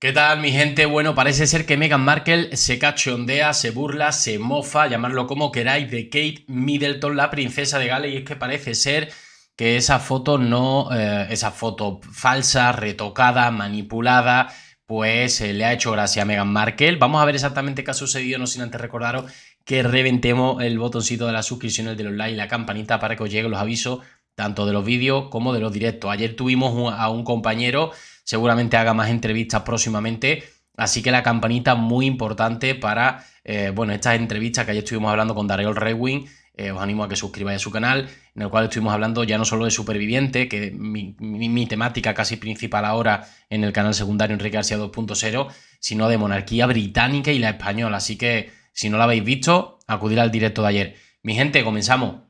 ¿Qué tal, mi gente? Bueno, parece ser que Meghan Markle se cachondea, se burla, se mofa, llamarlo como queráis, de Kate Middleton, la princesa de Gales, y es que parece ser que esa foto no, eh, esa foto falsa, retocada, manipulada, pues eh, le ha hecho gracia a Meghan Markle. Vamos a ver exactamente qué ha sucedido, no sin antes recordaros que reventemos el botoncito de la suscripción, el de los likes, la campanita para que os lleguen los avisos tanto de los vídeos como de los directos. Ayer tuvimos a un compañero seguramente haga más entrevistas próximamente. Así que la campanita muy importante para, eh, bueno, estas entrevistas que ayer estuvimos hablando con Darío Redwing. Eh, os animo a que suscribáis a su canal, en el cual estuvimos hablando ya no solo de Superviviente, que mi, temática casi principal ahora en el canal secundario Enrique García 2.0, sino de monarquía británica y la española. Así que si no la habéis visto, acudir al directo de ayer. Mi gente, comenzamos.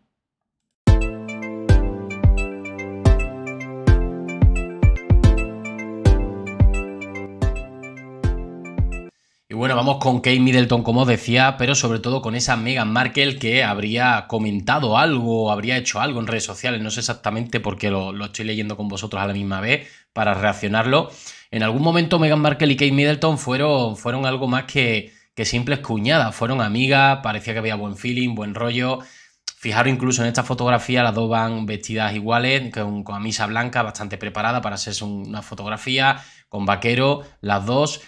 bueno, vamos con Kate Middleton, como os decía, pero sobre todo con esa Meghan Markle que habría comentado algo, habría hecho algo en redes sociales, no sé exactamente por lo, lo estoy leyendo con vosotros a la misma vez para reaccionarlo. En algún momento Meghan Markle y Kate Middleton fueron, fueron algo más que, que simples cuñadas, fueron amigas, parecía que había buen feeling, buen rollo. Fijaros incluso en esta fotografía, las dos van vestidas iguales, con camisa blanca bastante preparada para hacerse una fotografía, con vaquero, las dos.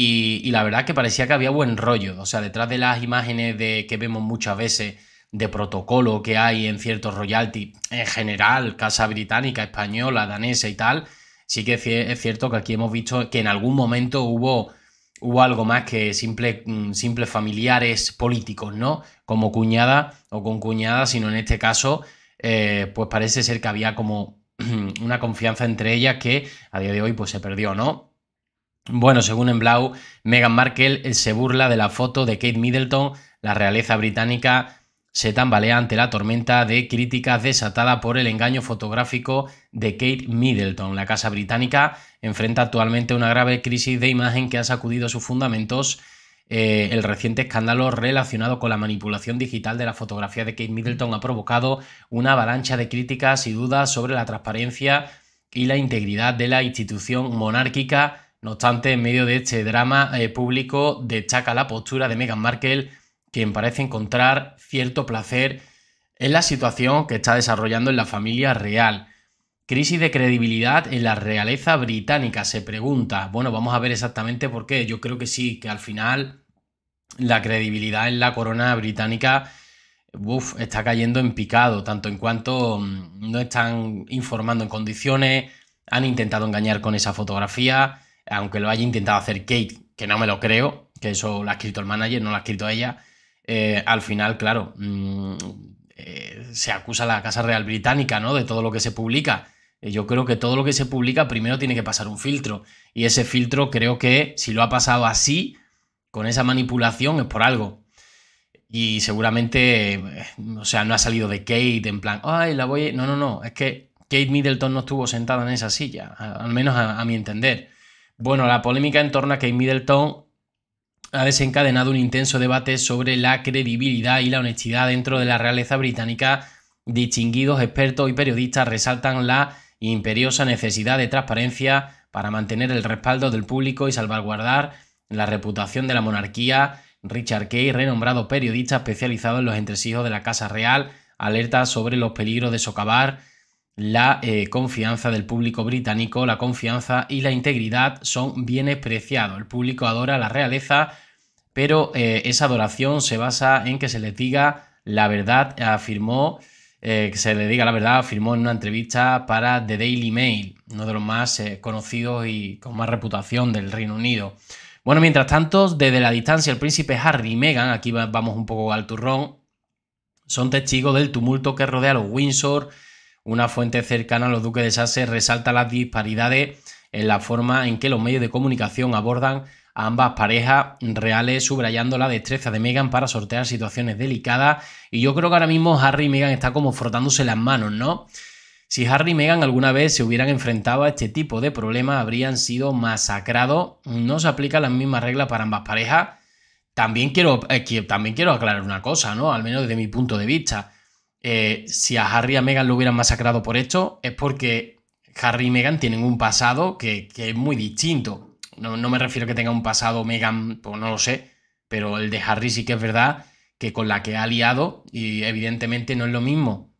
Y, la verdad que parecía que había buen rollo. O sea, detrás de las imágenes de, que vemos muchas veces de protocolo que hay en ciertos royalty, en general, casa británica, española, danesa y tal, sí que es cierto que aquí hemos visto que en algún momento hubo, hubo algo más que simple, mm, simples familiares políticos, ¿no? Como cuñada o con cuñada, sino en este caso, eh, pues parece ser que había como una confianza entre ellas que a día de hoy pues se perdió, ¿no? Bueno, según en Blau, Meghan Markle eh, se burla de la foto de Kate Middleton, la realeza británica se tambalea ante la tormenta de críticas desatada por el engaño fotográfico de Kate Middleton. La Casa Británica enfrenta actualmente una grave crisis de imagen que ha sacudido sus fundamentos. Eh, el reciente escándalo relacionado con la manipulación digital de la fotografía de Kate Middleton ha provocado una avalancha de críticas y dudas sobre la transparencia y la integridad de la institución monárquica no obstante, en medio de este drama eh, público destaca la postura de Meghan Markle, quien parece encontrar cierto placer en la situación que está desarrollando en la familia real. Crisis de credibilidad en la realeza británica, se pregunta. Bueno, vamos a ver exactamente por qué. Yo creo que sí, que al final la credibilidad en la corona británica está cayendo en picado, tanto en cuanto mm, no están informando en condiciones, han intentado engañar con esa fotografía aunque lo haya intentado hacer Kate, que no me lo creo, que eso lo ha escrito el manager, no lo ha escrito ella, eh, al final, claro, mm, eh, se acusa a la Casa Real Británica, ¿no? De todo lo que se publica. Eh, yo creo que todo lo que se publica primero tiene que pasar un filtro. Y ese filtro creo que si lo ha pasado así, con esa manipulación, es por algo. Y seguramente, o sea, no ha salido de Kate en plan, ay, la voy. No, no, no. Es que Kate Middleton no estuvo sentada en esa silla, al menos a mi entender. Bueno, la polémica en torno a Kate Middleton ha desencadenado un intenso debate sobre la credibilidad y la honestidad dentro de la realeza británica. Distinguidos expertos y periodistas resaltan la imperiosa necesidad de transparencia para mantener el respaldo del público y salvaguardar la reputación de la monarquía. Richard Kay, renombrado periodista especializado en los entresijos de la Casa Real, alerta sobre los peligros de socavar la eh, confianza del público británico, la confianza y la integridad son bienes preciados. El público adora la realeza, pero eh, esa adoración se basa en que se le diga la verdad, afirmó, eh, que se le diga la verdad, afirmó en una entrevista para The Daily Mail, uno de los más conocidos y con más reputación del Reino Unido. Bueno, mientras tanto, desde la distancia, el príncipe Harry y Meghan, aquí vamos un poco al turrón, son testigos del tumulto que rodea a los Windsor, una fuente cercana a los duques de Sasse resalta las disparidades en la forma en que los medios de comunicación abordan a ambas parejas reales, subrayando la destreza de Meghan para sortear situaciones delicadas. Y yo creo que ahora mismo Harry y Meghan están como frotándose las manos, ¿no? Si Harry y Meghan alguna vez se hubieran enfrentado a este tipo de problemas, habrían sido masacrados. No se aplican las mismas reglas para ambas parejas. También quiero, eh, también quiero aclarar una cosa, ¿no? Al menos desde mi punto de vista. Eh, si a Harry y a Meghan lo hubieran masacrado por esto, es porque Harry y Meghan tienen un pasado que, es muy distinto. No, me refiero a que tenga un pasado Meghan, pues no lo sé, pero el de Harry sí que es verdad que con la que ha liado, y evidentemente no es lo mismo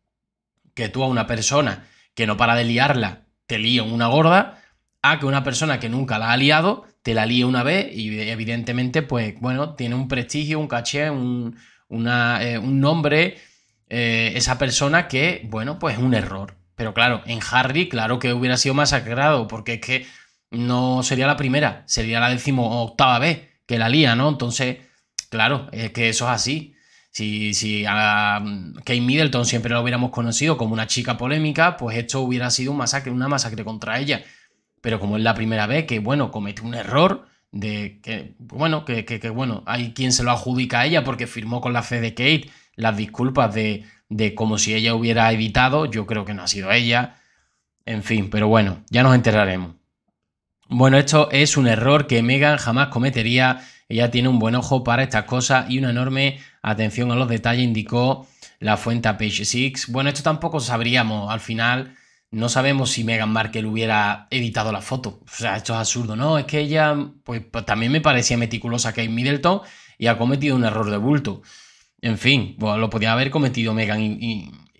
que tú a una persona que no para de liarla, te lío una gorda, a que una persona que nunca la ha liado, te la líe una vez y evidentemente, pues bueno, tiene un prestigio, un caché, un eh, nombre, eh, esa persona que, bueno, pues un error. Pero claro, en Harry, claro que hubiera sido masacrado, porque es que no sería la primera, sería la décimo octava vez que la lía, ¿no? Entonces, claro, es que eso es así. Si, si a mm, Kate Middleton siempre la hubiéramos conocido como una chica polémica, pues esto hubiera sido un masacre, una masacre contra ella. Pero como es la primera vez que, bueno, comete un error, de que, bueno, que, bueno, hay quien se lo adjudica a ella porque firmó con la fe de Kate las disculpas de, de como si ella hubiera editado, yo creo que no ha sido ella, en fin, pero bueno, ya nos enterraremos. Bueno, esto es un error que Megan jamás cometería, ella tiene un buen ojo para estas cosas y una enorme atención a los detalles, indicó la fuente a Page Six. Bueno, esto tampoco sabríamos, al final no sabemos si Megan Markle hubiera editado la foto. O sea, esto es absurdo, ¿no? Es que ella, pues, pues también me parecía meticulosa Kate Middleton y ha cometido un error de bulto. En fin, lo podía haber cometido Megan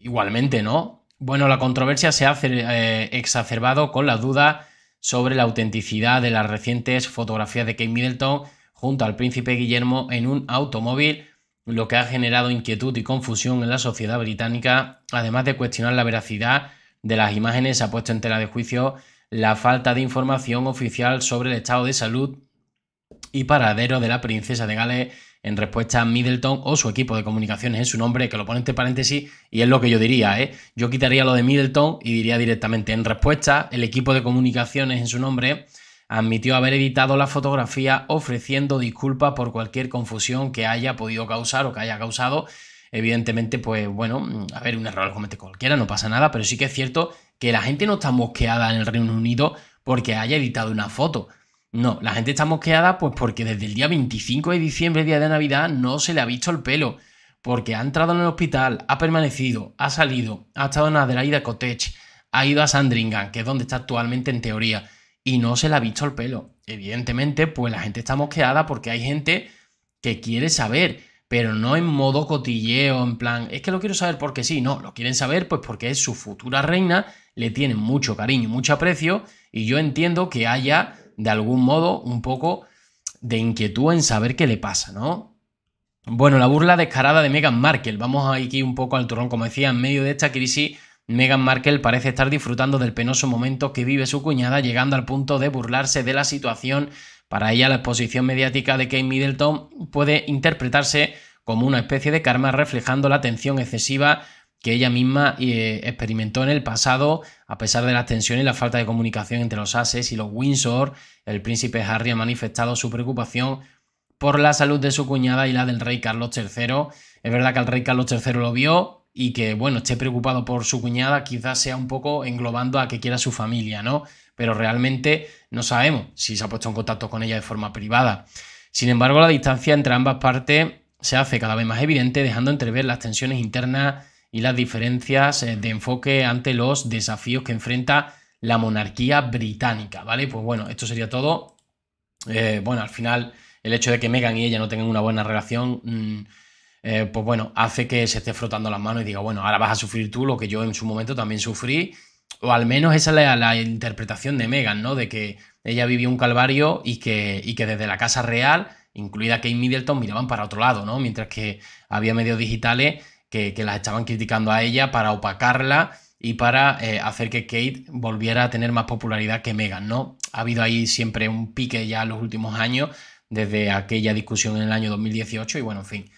igualmente, ¿no? Bueno, la controversia se ha eh, exacerbado con la duda sobre la autenticidad de las recientes fotografías de Kate Middleton junto al príncipe Guillermo en un automóvil, lo que ha generado inquietud y confusión en la sociedad británica, además de cuestionar la veracidad de las imágenes, se ha puesto en tela de juicio la falta de información oficial sobre el estado de salud y paradero de la princesa de Gales en respuesta a Middleton o su equipo de comunicaciones en ¿eh? su nombre, que lo pone entre paréntesis y es lo que yo diría, ¿eh? Yo quitaría lo de Middleton y diría directamente en respuesta, el equipo de comunicaciones en su nombre admitió haber editado la fotografía ofreciendo disculpas por cualquier confusión que haya podido causar o que haya causado. Evidentemente, pues bueno, mm, a ver, un error lo comete cualquiera, no pasa nada, pero sí que es cierto que la gente no está mosqueada en el Reino Unido porque haya editado una foto. No, la gente está mosqueada pues porque desde el día 25 de diciembre, día de Navidad, no se le ha visto el pelo. Porque ha entrado en el hospital, ha permanecido, ha salido, ha estado en Adelaida Cottage, ha ido a Sandringham, que es donde está actualmente en teoría, y no se le ha visto el pelo. Evidentemente, pues la gente está mosqueada porque hay gente que quiere saber, pero no en modo cotilleo, en plan, es que lo quiero saber porque sí, no, lo quieren saber pues porque es su futura reina, le tienen mucho cariño, y mucho aprecio, y yo entiendo que haya de algún modo un poco de inquietud en saber qué le pasa, ¿no? Bueno, la burla descarada de Meghan Markle. Vamos aquí un poco al turrón. Como decía, en medio de esta crisis, Meghan Markle parece estar disfrutando del penoso momento que vive su cuñada, llegando al punto de burlarse de la situación. Para ella, la exposición mediática de Kate Middleton puede interpretarse como una especie de karma reflejando la tensión excesiva que ella misma eh, experimentó en el pasado, a pesar de las tensiones y la falta de comunicación entre los ases y los Windsor, el príncipe Harry ha manifestado su preocupación por la salud de su cuñada y la del rey Carlos III. Es verdad que el rey Carlos III lo vio y que, bueno, esté preocupado por su cuñada quizás sea un poco englobando a que quiera su familia, ¿no? Pero realmente no sabemos si se ha puesto en contacto con ella de forma privada. Sin embargo, la distancia entre ambas partes se hace cada vez más evidente, dejando entrever las tensiones internas y las diferencias eh, de enfoque ante los desafíos que enfrenta la monarquía británica, ¿vale? Pues bueno, esto sería todo. Eh, bueno, al final el hecho de que Megan y ella no tengan una buena relación, mm, eh, pues bueno, hace que se esté frotando las manos y diga, bueno, ahora vas a sufrir tú lo que yo en su momento también sufrí, o al menos esa es la, interpretación de Megan, ¿no? De que ella vivió un calvario y que, que desde la Casa Real, incluida Kate Middleton, miraban para otro lado, ¿no? Mientras que había medios digitales que, la estaban criticando a ella para opacarla y para eh, hacer que Kate volviera a tener más popularidad que Megan. ¿no? Ha habido ahí siempre un pique ya en los últimos años, desde aquella discusión en el año 2018 y bueno, en fin.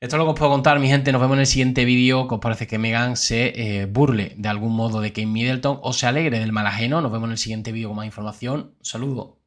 Esto es lo que os puedo contar, mi gente. Nos vemos en el siguiente vídeo. Que os parece que Megan se eh, burle de algún modo de Kate Middleton o se alegre del mal ajeno. Nos vemos en el siguiente vídeo con más información. Saludos.